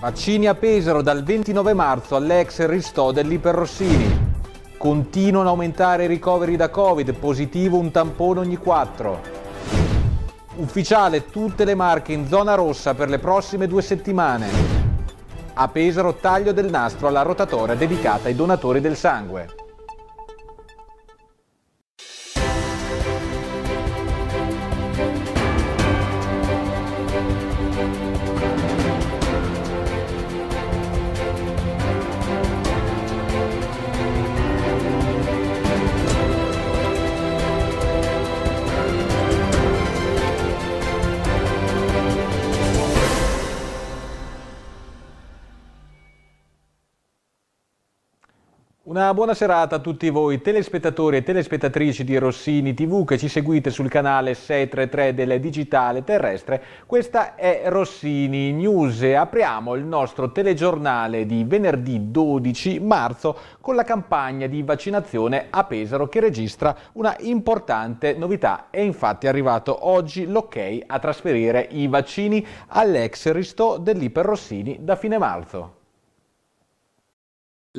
Vaccini a Pesaro dal 29 marzo all'ex Ristodelli per Continuano a aumentare i ricoveri da Covid, positivo un tampone ogni 4. Ufficiale tutte le marche in zona rossa per le prossime due settimane. A Pesaro taglio del nastro alla rotatoria dedicata ai donatori del sangue. Una buona serata a tutti voi telespettatori e telespettatrici di Rossini TV che ci seguite sul canale 633 del Digitale Terrestre. Questa è Rossini News e apriamo il nostro telegiornale di venerdì 12 marzo con la campagna di vaccinazione a Pesaro che registra una importante novità. È infatti arrivato oggi l'ok a trasferire i vaccini all'ex Risto dell'Iper Rossini da fine marzo.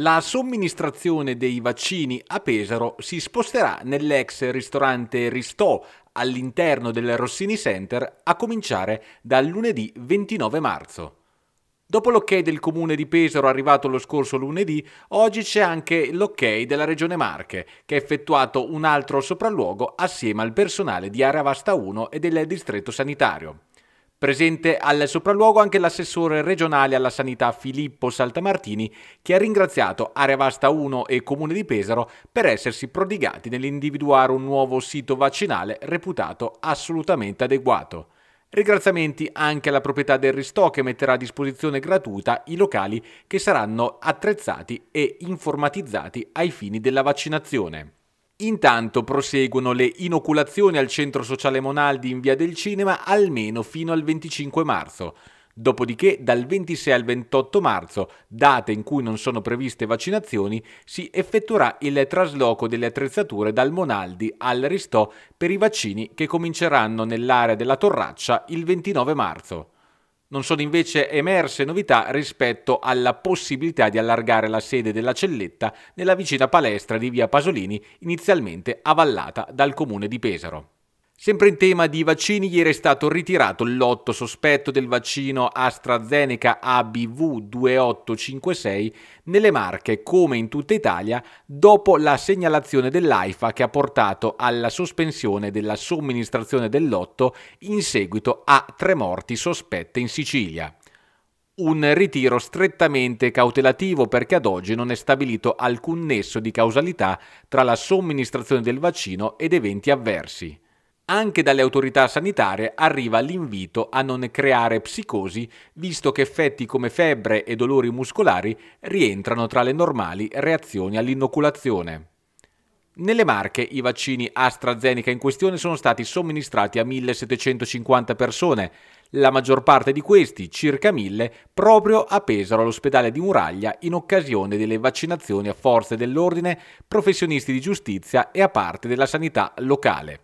La somministrazione dei vaccini a Pesaro si sposterà nell'ex ristorante Ristò all'interno del Rossini Center a cominciare dal lunedì 29 marzo. Dopo l'ok del comune di Pesaro arrivato lo scorso lunedì, oggi c'è anche l'ok della regione Marche, che ha effettuato un altro sopralluogo assieme al personale di Area Vasta 1 e del distretto sanitario. Presente al sopralluogo anche l'assessore regionale alla sanità Filippo Saltamartini che ha ringraziato Area Vasta 1 e Comune di Pesaro per essersi prodigati nell'individuare un nuovo sito vaccinale reputato assolutamente adeguato. Ringraziamenti anche alla proprietà del Ristò che metterà a disposizione gratuita i locali che saranno attrezzati e informatizzati ai fini della vaccinazione. Intanto proseguono le inoculazioni al centro sociale Monaldi in via del Cinema almeno fino al 25 marzo. Dopodiché, dal 26 al 28 marzo, date in cui non sono previste vaccinazioni, si effettuerà il trasloco delle attrezzature dal Monaldi al Ristò per i vaccini che cominceranno nell'area della Torraccia il 29 marzo. Non sono invece emerse novità rispetto alla possibilità di allargare la sede della celletta nella vicina palestra di via Pasolini, inizialmente avallata dal comune di Pesaro. Sempre in tema di vaccini, ieri è stato ritirato il lotto sospetto del vaccino AstraZeneca ABV2856 nelle Marche, come in tutta Italia, dopo la segnalazione dell'AIFA che ha portato alla sospensione della somministrazione del lotto in seguito a tre morti sospette in Sicilia un ritiro strettamente cautelativo perché ad oggi non è stabilito alcun nesso di causalità tra la somministrazione del vaccino ed eventi avversi. Anche dalle autorità sanitarie arriva l'invito a non creare psicosi, visto che effetti come febbre e dolori muscolari rientrano tra le normali reazioni all'inoculazione. Nelle Marche i vaccini AstraZeneca in questione sono stati somministrati a 1750 persone, la maggior parte di questi, circa 1000, proprio a Pesaro all'ospedale di Muraglia in occasione delle vaccinazioni a forze dell'ordine, professionisti di giustizia e a parte della sanità locale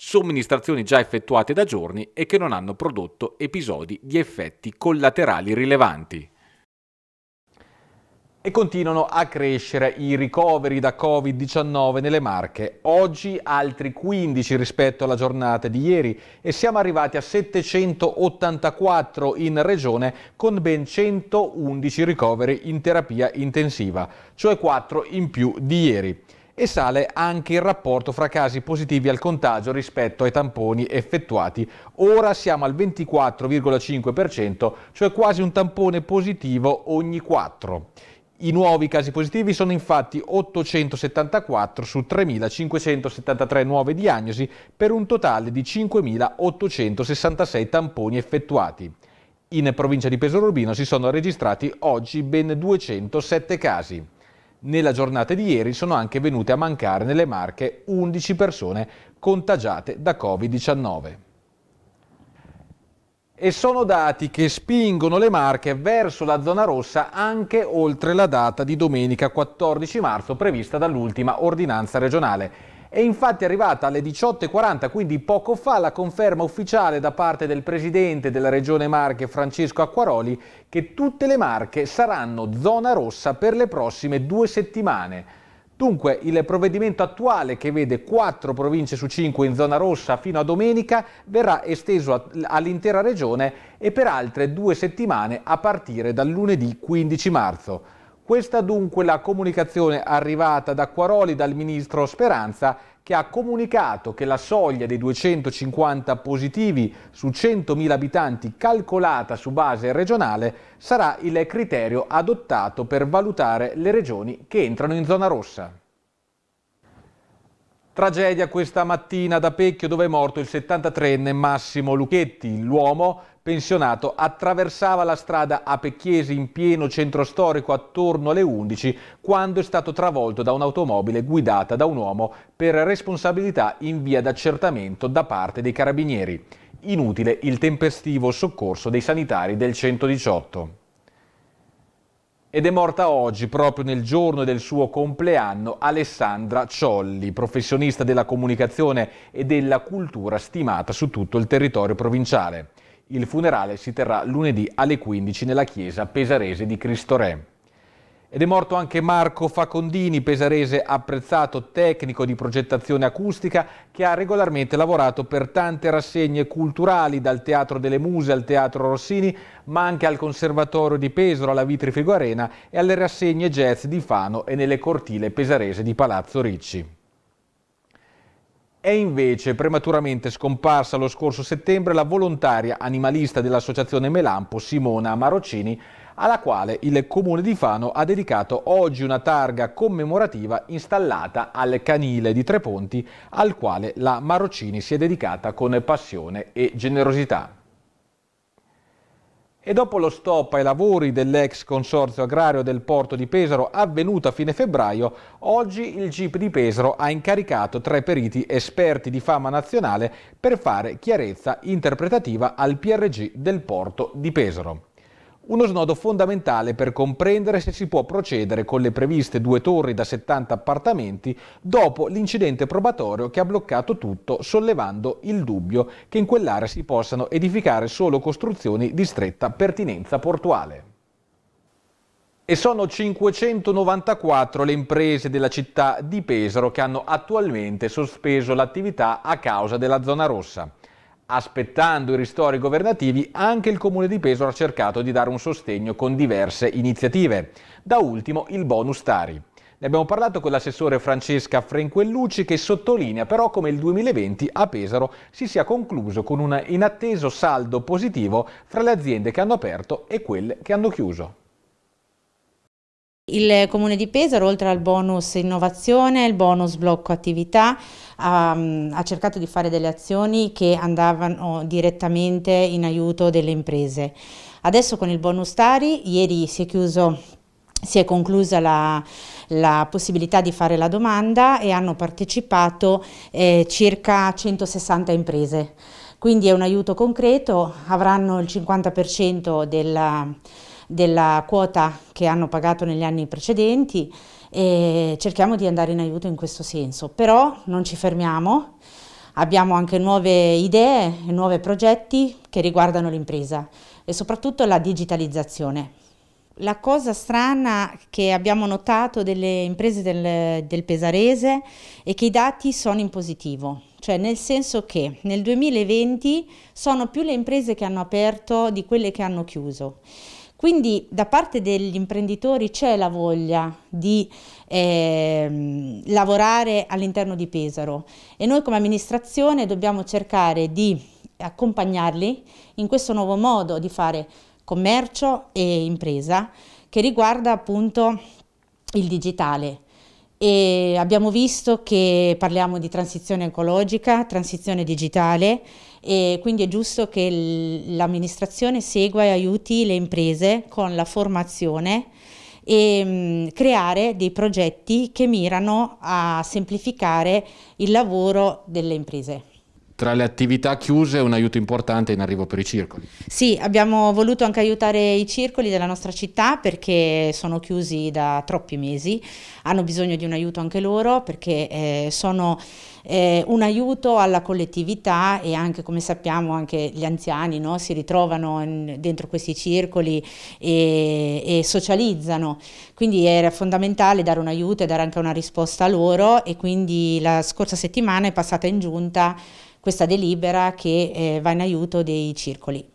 somministrazioni già effettuate da giorni e che non hanno prodotto episodi di effetti collaterali rilevanti. E continuano a crescere i ricoveri da Covid-19 nelle Marche. Oggi altri 15 rispetto alla giornata di ieri e siamo arrivati a 784 in regione con ben 111 ricoveri in terapia intensiva, cioè 4 in più di ieri e sale anche il rapporto fra casi positivi al contagio rispetto ai tamponi effettuati. Ora siamo al 24,5%, cioè quasi un tampone positivo ogni 4. I nuovi casi positivi sono infatti 874 su 3.573 nuove diagnosi per un totale di 5.866 tamponi effettuati. In provincia di Pesaro Urbino si sono registrati oggi ben 207 casi. Nella giornata di ieri sono anche venute a mancare nelle Marche 11 persone contagiate da Covid-19. E sono dati che spingono le Marche verso la zona rossa anche oltre la data di domenica 14 marzo prevista dall'ultima ordinanza regionale. È infatti arrivata alle 18.40, quindi poco fa, la conferma ufficiale da parte del presidente della Regione Marche, Francesco Acquaroli, che tutte le Marche saranno zona rossa per le prossime due settimane. Dunque il provvedimento attuale che vede 4 province su 5 in zona rossa fino a domenica verrà esteso all'intera regione e per altre due settimane a partire dal lunedì 15 marzo. Questa dunque la comunicazione arrivata da Quaroli dal ministro Speranza che ha comunicato che la soglia dei 250 positivi su 100.000 abitanti calcolata su base regionale sarà il criterio adottato per valutare le regioni che entrano in zona rossa. Tragedia questa mattina da Pecchio dove è morto il 73enne Massimo Luchetti. L'uomo pensionato, attraversava la strada a Pecchiesi in pieno centro storico attorno alle 11 quando è stato travolto da un'automobile guidata da un uomo per responsabilità in via d'accertamento da parte dei carabinieri. Inutile il tempestivo soccorso dei sanitari del 118 ed è morta oggi, proprio nel giorno del suo compleanno, Alessandra Ciolli, professionista della comunicazione e della cultura stimata su tutto il territorio provinciale. Il funerale si terrà lunedì alle 15 nella chiesa pesarese di Cristo Re. Ed è morto anche Marco Facondini, pesarese apprezzato tecnico di progettazione acustica che ha regolarmente lavorato per tante rassegne culturali, dal Teatro delle Muse al Teatro Rossini, ma anche al Conservatorio di Pesaro, alla Vitri Figo Arena e alle rassegne jazz di Fano e nelle cortile pesarese di Palazzo Ricci. È invece prematuramente scomparsa lo scorso settembre la volontaria animalista dell'associazione Melampo Simona Marocini, alla quale il comune di Fano ha dedicato oggi una targa commemorativa installata al canile di Treponti, al quale la Marocini si è dedicata con passione e generosità e dopo lo stop ai lavori dell'ex consorzio agrario del porto di Pesaro avvenuto a fine febbraio, oggi il GIP di Pesaro ha incaricato tre periti esperti di fama nazionale per fare chiarezza interpretativa al PRG del porto di Pesaro uno snodo fondamentale per comprendere se si può procedere con le previste due torri da 70 appartamenti dopo l'incidente probatorio che ha bloccato tutto sollevando il dubbio che in quell'area si possano edificare solo costruzioni di stretta pertinenza portuale. E sono 594 le imprese della città di Pesaro che hanno attualmente sospeso l'attività a causa della zona rossa. Aspettando i ristori governativi, anche il Comune di Pesaro ha cercato di dare un sostegno con diverse iniziative. Da ultimo il bonus Tari. Ne abbiamo parlato con l'assessore Francesca Frenquellucci che sottolinea però come il 2020 a Pesaro si sia concluso con un inatteso saldo positivo fra le aziende che hanno aperto e quelle che hanno chiuso. Il Comune di Pesaro, oltre al bonus innovazione, il bonus blocco attività, ha, ehm, ha, cercato di fare delle azioni che andavano direttamente in aiuto delle imprese. Adesso con il bonus Tari, ieri si è, chiuso, si è conclusa la, la, possibilità di fare la domanda e hanno partecipato eh, circa 160 imprese. Quindi è un aiuto concreto, avranno il 50% della della quota che hanno pagato negli anni precedenti e cerchiamo di andare in aiuto in questo senso. Però non ci fermiamo, abbiamo anche nuove idee e nuovi progetti che riguardano l'impresa e soprattutto la digitalizzazione. La cosa strana che abbiamo notato delle imprese del, del Pesarese è che i dati sono in positivo, cioè nel senso che nel 2020 sono più le imprese che hanno aperto di quelle che hanno chiuso quindi da parte degli imprenditori c'è la voglia di eh, lavorare all'interno di Pesaro e noi come amministrazione dobbiamo cercare di accompagnarli in questo nuovo modo di fare commercio e impresa che riguarda appunto il digitale. E abbiamo visto che parliamo di transizione ecologica, transizione digitale e quindi è giusto che l'amministrazione segua e aiuti le imprese con la formazione e mh, mm, creare dei progetti che mirano a semplificare il lavoro delle imprese tra le attività chiuse un aiuto importante in arrivo per i circoli. Sì, abbiamo voluto anche aiutare i circoli della nostra città perché sono chiusi da troppi mesi, hanno bisogno di un aiuto anche loro perché eh, sono eh, un aiuto alla collettività e anche come sappiamo anche gli anziani no? si ritrovano in, dentro questi circoli e, e, socializzano, quindi era fondamentale dare un aiuto e dare anche una risposta a loro e quindi la scorsa settimana è passata in giunta questa delibera che eh, va in aiuto dei circoli.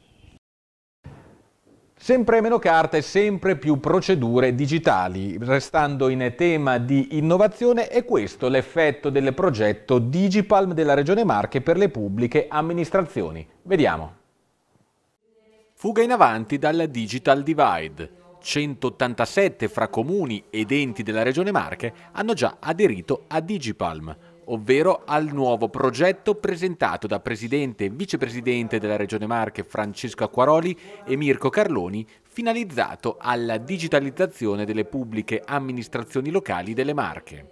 Sempre meno carte, sempre più procedure digitali. Restando in tema di innovazione è questo l'effetto del progetto Digipalm della Regione Marche per le pubbliche amministrazioni. Vediamo. Fuga in avanti dal digital divide. 187 fra comuni ed enti della Regione Marche hanno già aderito a Digipalm, ovvero al nuovo progetto presentato da Presidente e Vicepresidente della Regione Marche Francesco Acquaroli e Mirko Carloni, finalizzato alla digitalizzazione delle pubbliche amministrazioni locali delle Marche.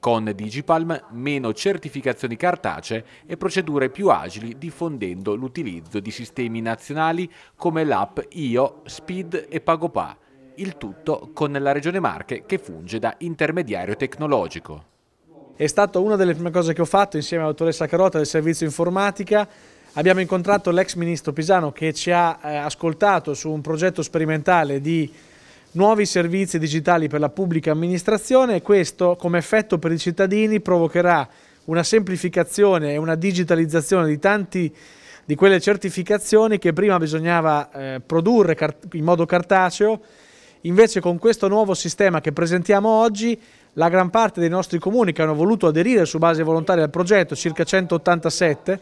Con Digipalm meno certificazioni cartacee e procedure più agili diffondendo l'utilizzo di sistemi nazionali come l'app IO, Speed e PagoPa, il tutto con la Regione Marche che funge da intermediario tecnologico. È stata una delle prime cose che ho fatto insieme alla dottoressa Carota del servizio informatica. Abbiamo incontrato l'ex ministro Pisano che ci ha eh, ascoltato su un progetto sperimentale di nuovi servizi digitali per la pubblica amministrazione e questo come effetto per i cittadini provocherà una semplificazione e una digitalizzazione di tanti di quelle certificazioni che prima bisognava eh, produrre in modo cartaceo, invece con questo nuovo sistema che presentiamo oggi la gran parte dei nostri comuni che hanno voluto aderire su base volontaria al progetto, circa 187,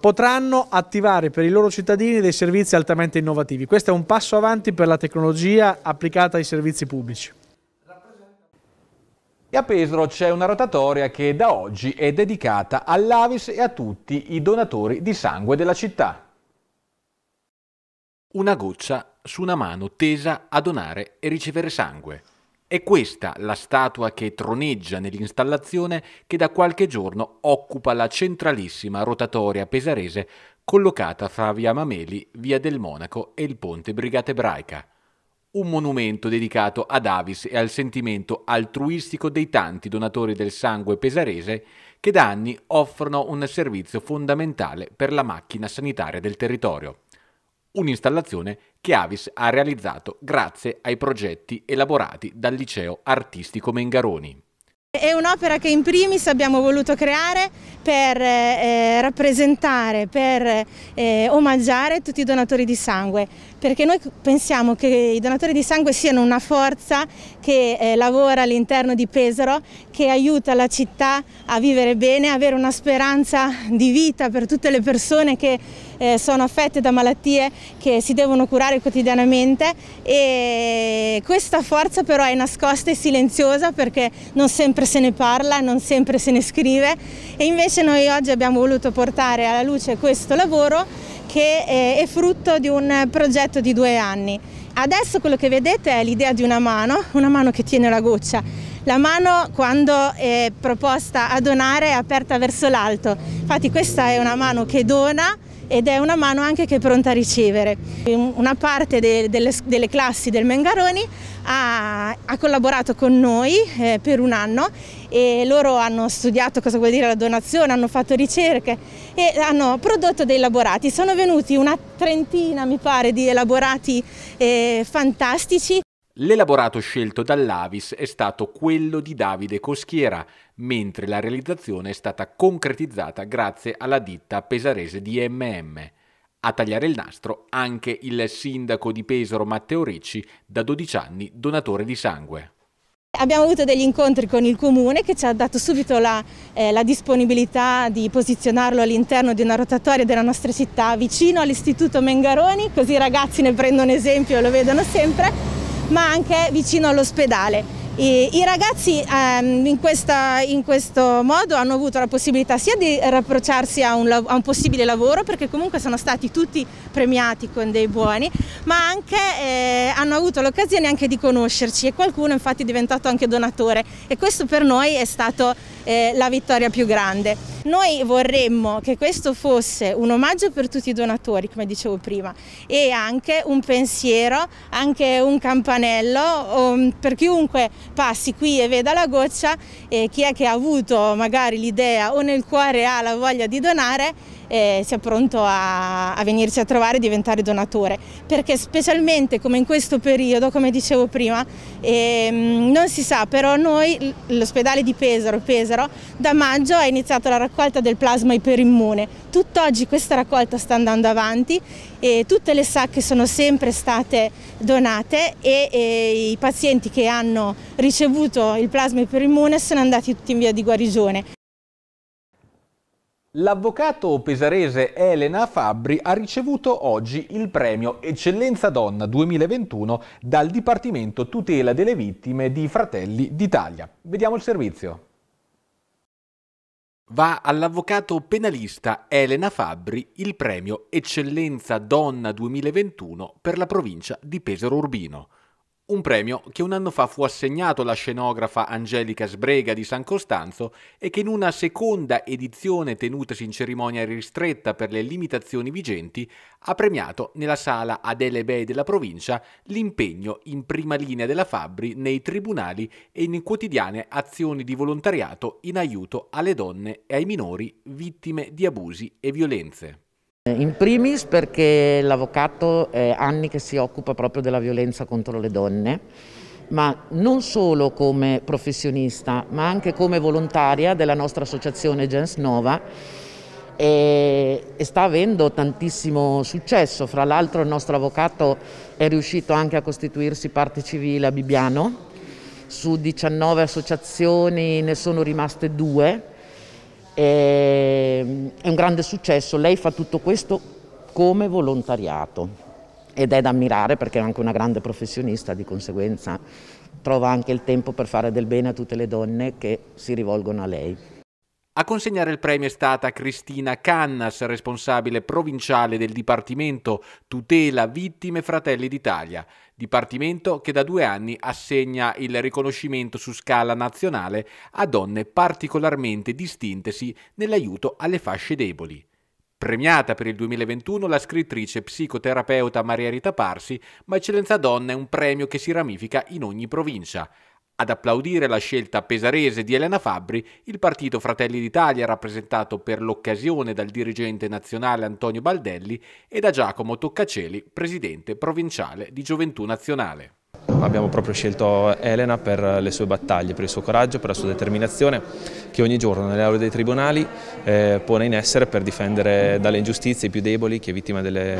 potranno attivare per i loro cittadini dei servizi altamente innovativi. Questo è un passo avanti per la tecnologia applicata ai servizi pubblici. E a Pesaro c'è una rotatoria che da oggi è dedicata all'Avis e a tutti i donatori di sangue della città. Una goccia su una mano tesa a donare e ricevere sangue. È questa la statua che troneggia nell'installazione che da qualche giorno occupa la centralissima rotatoria pesarese collocata fra via Mameli, via del Monaco e il ponte Brigata Ebraica. Un monumento dedicato ad Avis e al sentimento altruistico dei tanti donatori del sangue pesarese che da anni offrono un servizio fondamentale per la macchina sanitaria del territorio un'installazione che Avis ha realizzato grazie ai progetti elaborati dal liceo artistico Mengaroni. È un'opera che in primis abbiamo voluto creare per eh, eh rappresentare, per eh, omaggiare tutti i donatori di sangue perché noi pensiamo che i donatori di sangue siano una forza che eh, lavora all'interno di Pesaro, che aiuta la città a vivere bene, avere una speranza di vita per tutte le persone che eh, sono affette da malattie che si devono curare quotidianamente e questa forza però è nascosta e silenziosa perché non sempre se ne parla, non sempre se ne scrive e invece noi oggi abbiamo voluto portare alla luce questo lavoro che eh, è frutto di un progetto di due anni. Adesso quello che vedete è l'idea di una mano, una mano che tiene la goccia. La mano quando è proposta a donare è aperta verso l'alto, infatti questa è una mano che dona ed è una mano anche che è pronta a ricevere. Una parte de, delle, delle classi del Mengaroni ha, ha collaborato con noi eh, per un anno e loro hanno studiato cosa vuol dire la donazione, hanno fatto ricerche e hanno prodotto dei elaborati. Sono venuti una trentina, mi pare, di elaborati eh, fantastici. L'elaborato scelto dall'Avis è stato quello di Davide Coschiera, mentre la realizzazione è stata concretizzata grazie alla ditta pesarese di MM. A tagliare il nastro anche il sindaco di Pesaro Matteo Ricci, da 12 anni donatore di sangue. Abbiamo avuto degli incontri con il comune che ci ha dato subito la, eh, la disponibilità di posizionarlo all'interno di una rotatoria della nostra città vicino all'istituto Mengaroni, così i ragazzi ne prendono esempio e lo vedono sempre, ma anche vicino all'ospedale. I, i ragazzi ehm, in, questa, in, questo modo hanno avuto la possibilità sia di rapprocciarsi a un, a un, possibile lavoro, perché comunque sono stati tutti premiati con dei buoni, ma anche eh, hanno avuto l'occasione anche di conoscerci e qualcuno infatti è diventato anche donatore e questo per noi è stato eh, la vittoria più grande. Noi vorremmo che questo fosse un omaggio per tutti i donatori, come dicevo prima, e anche un pensiero, anche un campanello um, per chiunque passi qui e veda la goccia, eh, chi è che ha avuto magari l'idea o nel cuore ha la voglia di donare eh, sia pronto a, a, venirci a trovare e diventare donatore, perché specialmente come in questo periodo, come dicevo prima, ehm, non si sa, però noi, l'ospedale di Pesaro, Pesaro, da maggio ha iniziato la raccolta del plasma iperimmune, tutt'oggi questa raccolta sta andando avanti e tutte le sacche sono sempre state donate e, e i pazienti che hanno ricevuto il plasma iperimmune sono andati tutti in via di guarigione. L'avvocato pesarese Elena Fabbri ha ricevuto oggi il premio Eccellenza Donna 2021 dal Dipartimento Tutela delle Vittime di Fratelli d'Italia. Vediamo il servizio. Va all'avvocato penalista Elena Fabbri il premio Eccellenza Donna 2021 per la provincia di Pesaro Urbino un premio che un anno fa fu assegnato alla scenografa Angelica Sbrega di San Costanzo e che in una seconda edizione tenutasi in cerimonia ristretta per le limitazioni vigenti ha premiato nella sala Adele Bay della provincia l'impegno in prima linea della Fabbri nei tribunali e in quotidiane azioni di volontariato in aiuto alle donne e ai minori vittime di abusi e violenze. Eh, in primis perché l'avvocato è anni che si occupa proprio della violenza contro le donne, ma non solo come professionista, ma anche come volontaria della nostra associazione Gens Nova e, e sta avendo tantissimo successo. Fra l'altro il nostro avvocato è riuscito anche a costituirsi parte civile a Bibbiano, su 19 associazioni ne sono rimaste due Ehm, è un grande successo, lei fa tutto questo come volontariato ed è da ammirare perché è anche una grande professionista, di conseguenza trova anche il tempo per fare del bene a tutte le donne che si rivolgono a lei. A consegnare il premio è stata Cristina Cannas, responsabile provinciale del Dipartimento Tutela Vittime Fratelli d'Italia. Dipartimento che da due anni assegna il riconoscimento su scala nazionale a donne particolarmente distintesi nell'aiuto alle fasce deboli. Premiata per il 2021 la scrittrice psicoterapeuta Maria Rita Parsi, ma Eccellenza Donna è un premio che si ramifica in ogni provincia. Ad applaudire la scelta pesarese di Elena Fabbri, il partito Fratelli d'Italia, rappresentato per l'occasione dal dirigente nazionale Antonio Baldelli e da Giacomo Toccaceli, presidente provinciale di Gioventù Nazionale. Abbiamo proprio scelto Elena per le sue battaglie, per il suo coraggio, per la sua determinazione che ogni giorno nelle aule dei tribunali eh, pone in essere per difendere dalle ingiustizie i più deboli, chi è vittima delle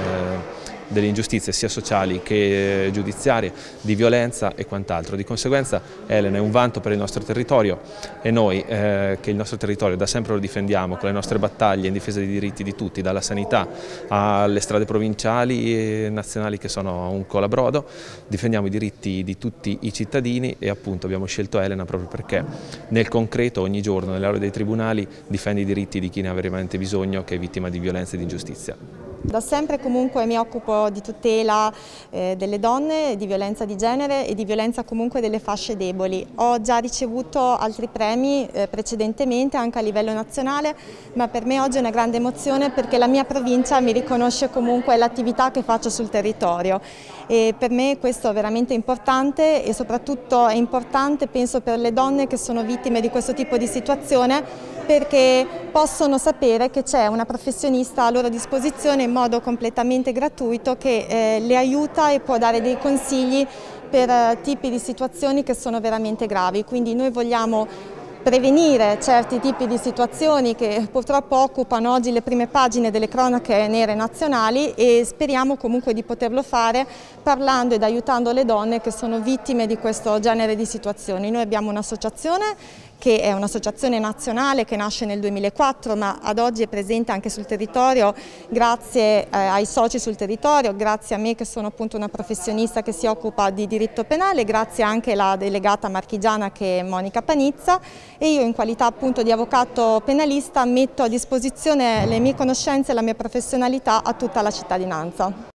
delle ingiustizie sia sociali che eh, giudiziarie, di violenza e quant'altro. Di conseguenza Elena è un vanto per il nostro territorio e noi eh, che il nostro territorio da sempre lo difendiamo con le nostre battaglie in difesa dei diritti di tutti, dalla sanità alle strade provinciali e nazionali che sono un colabrodo, difendiamo i diritti di tutti i cittadini e appunto abbiamo scelto Elena proprio perché nel concreto ogni giorno nelle aule dei tribunali difende i diritti di chi ne ha veramente bisogno che è vittima di violenza e di ingiustizia. Da sempre comunque mi occupo di tutela eh, delle donne, di violenza di genere e di violenza comunque delle fasce deboli. Ho già ricevuto altri premi eh, precedentemente anche a livello nazionale, ma per me oggi è una grande emozione perché la mia provincia mi riconosce comunque l'attività che faccio sul territorio e per me questo è veramente importante e soprattutto è importante penso per le donne che sono vittime di questo tipo di situazione perché possono sapere che c'è una professionista a loro disposizione in modo completamente gratuito che eh, le aiuta e può dare dei consigli per eh, tipi di situazioni che sono veramente gravi. Quindi noi vogliamo prevenire certi tipi di situazioni che purtroppo occupano oggi le prime pagine delle cronache nere nazionali e speriamo comunque di poterlo fare parlando ed aiutando le donne che sono vittime di questo genere di situazioni. Noi abbiamo un'associazione che è un'associazione nazionale che nasce nel 2004 ma ad oggi è presente anche sul territorio grazie eh, ai soci sul territorio, grazie a me che sono appunto una professionista che si occupa di diritto penale, grazie anche alla delegata marchigiana che è Monica Panizza e io in qualità appunto di avvocato penalista metto a disposizione le mie conoscenze e la mia professionalità a tutta la cittadinanza.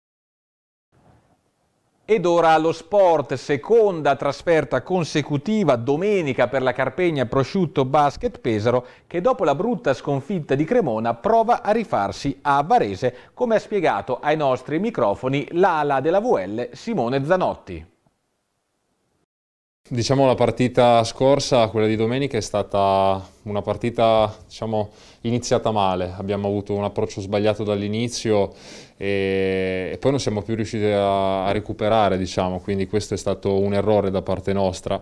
Ed ora allo sport, seconda trasferta consecutiva domenica per la Carpegna Prosciutto Basket Pesaro che dopo la brutta sconfitta di Cremona prova a rifarsi a Varese come ha spiegato ai nostri microfoni l'ala della VL Simone Zanotti. Diciamo la partita scorsa, quella di domenica, è stata una partita diciamo, iniziata male, abbiamo avuto un approccio sbagliato dall'inizio e, e, poi non siamo più riusciti a, a recuperare, diciamo. quindi questo è stato un errore da parte nostra.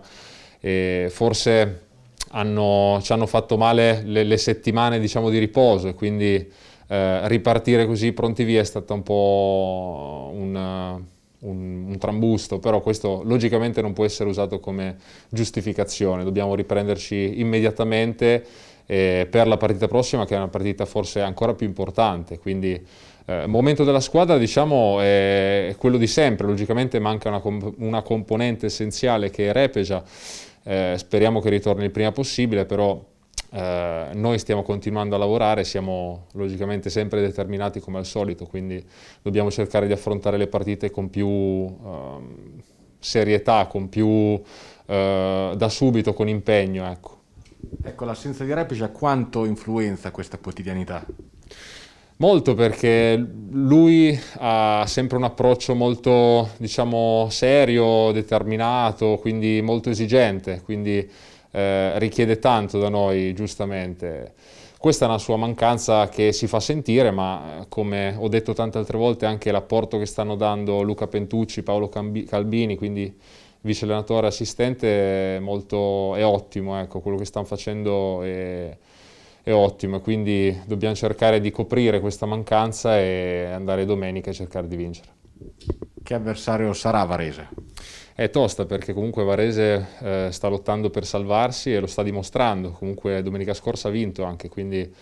E forse hanno, ci hanno fatto male le, le settimane diciamo, di riposo e quindi eh, ripartire così pronti via è stata un po' un un, un, trambusto, però questo logicamente non può essere usato come giustificazione, dobbiamo riprenderci immediatamente eh, per la partita prossima che è una partita forse ancora più importante, quindi il eh, momento della squadra diciamo, è quello di sempre, logicamente manca una, comp una componente essenziale che è Repeja, eh, speriamo che ritorni il prima possibile, però eh, noi stiamo continuando a lavorare, siamo logicamente sempre determinati come al solito, quindi dobbiamo cercare di affrontare le partite con più ehm, serietà, con più eh, da subito, con impegno. Ecco, ecco l'assenza di Repice quanto influenza questa quotidianità? Molto perché lui ha sempre un approccio molto diciamo, serio, determinato, quindi molto esigente, quindi eh, richiede tanto da noi, giustamente. Questa è una sua mancanza che si fa sentire, ma eh, come ho detto tante altre volte, anche l'apporto che stanno dando Luca Pentucci, Paolo Calbini, quindi vice allenatore assistente, è, molto, è ottimo, ecco, quello che stanno facendo è, è ottimo, quindi dobbiamo cercare di coprire questa mancanza e andare domenica a cercare di vincere. Che avversario sarà Varese? È tosta perché comunque Varese eh, sta lottando per salvarsi e lo sta dimostrando, comunque domenica scorsa ha vinto anche, quindi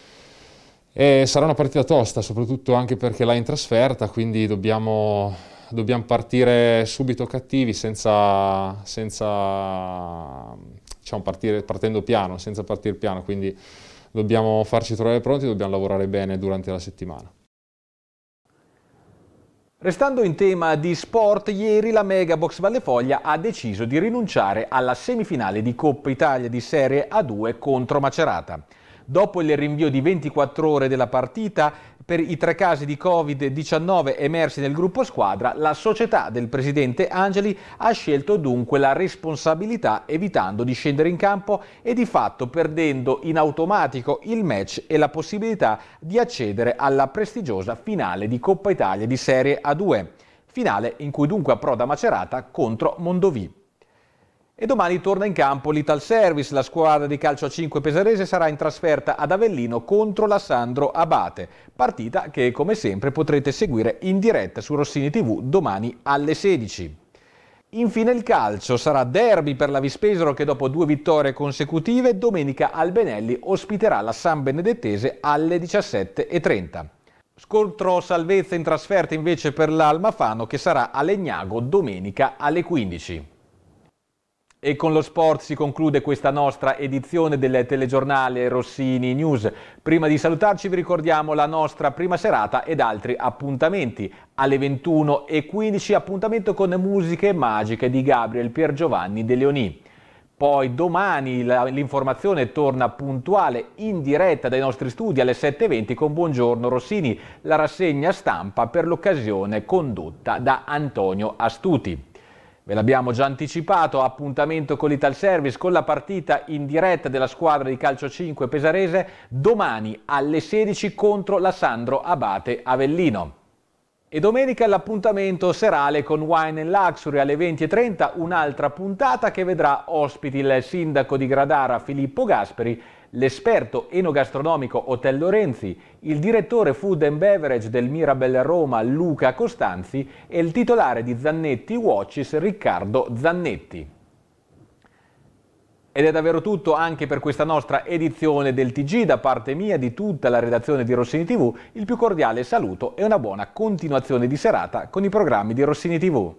e eh, sarà una partita tosta, soprattutto anche perché l'ha in trasferta, quindi dobbiamo, dobbiamo partire subito cattivi, senza, senza diciamo, partire, partendo piano, senza partire piano, quindi dobbiamo farci trovare pronti, dobbiamo lavorare bene durante la settimana. Restando in tema di sport, ieri la Mega Box Vallefoglia ha deciso di rinunciare alla semifinale di Coppa Italia di Serie A2 contro Macerata dopo il rinvio di 24 ore della partita per i tre casi di Covid-19 emersi nel gruppo squadra, la società del presidente Angeli ha scelto dunque la responsabilità evitando di scendere in campo e di fatto perdendo in automatico il match e la possibilità di accedere alla prestigiosa finale di Coppa Italia di Serie A2, finale in cui dunque approda Macerata contro Mondovì. E domani torna in campo l'Ital Service, la squadra di calcio a 5 pesarese sarà in trasferta ad Avellino contro la Sandro Abate, partita che come sempre potrete seguire in diretta su Rossini TV domani alle 16. Infine il calcio, sarà derby per la Vispesero che dopo due vittorie consecutive domenica Albenelli ospiterà la San Benedettese alle 17.30. Scontro salvezza in trasferta invece per l'Almafano che sarà a Legnago domenica alle 15. E con lo sport si conclude questa nostra edizione del telegiornale Rossini News. Prima di salutarci vi ricordiamo la nostra prima serata ed altri appuntamenti. Alle 21.15 appuntamento con musiche magiche di Gabriel Piergiovanni De Leoni. Poi domani l'informazione torna puntuale in diretta dai nostri studi alle 7.20 con Buongiorno Rossini, la rassegna stampa per l'occasione condotta da Antonio Astuti. Ve l'abbiamo già anticipato, appuntamento con l'Ital Service con la partita in diretta della squadra di calcio 5 pesarese domani alle 16 contro la Sandro Abate Avellino. E domenica l'appuntamento serale con Wine Luxury alle 20.30, un'altra puntata che vedrà ospiti il sindaco di Gradara Filippo Gasperi l'esperto enogastronomico Otello Renzi, il direttore Food and Beverage del Mirabel Roma Luca Costanzi e il titolare di Zannetti Watches Riccardo Zannetti. Ed è davvero tutto anche per questa nostra edizione del TG. Da parte mia, di tutta la redazione di Rossini TV, il più cordiale saluto e una buona continuazione di serata con i programmi di Rossini TV.